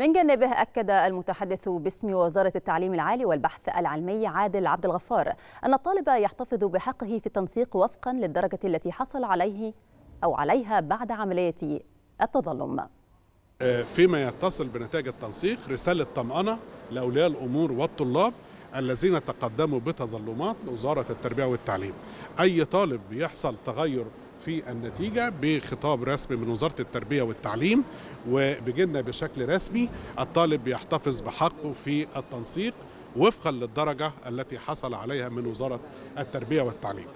من جانبه أكد المتحدث باسم وزارة التعليم العالي والبحث العلمي عادل عبد الغفار أن الطالب يحتفظ بحقه في التنسيق وفقا للدرجة التي حصل عليه أو عليها بعد عملية التظلم آه، فيما يتصل بنتائج التنسيق رسالة طمأنة لأولياء الأمور والطلاب الذين تقدموا بتظلمات لوزارة التربية والتعليم أي طالب بيحصل تغير في النتيجة بخطاب رسمي من وزارة التربية والتعليم وبجدنا بشكل رسمي الطالب بيحتفظ بحقه في التنسيق وفقا للدرجة التي حصل عليها من وزارة التربية والتعليم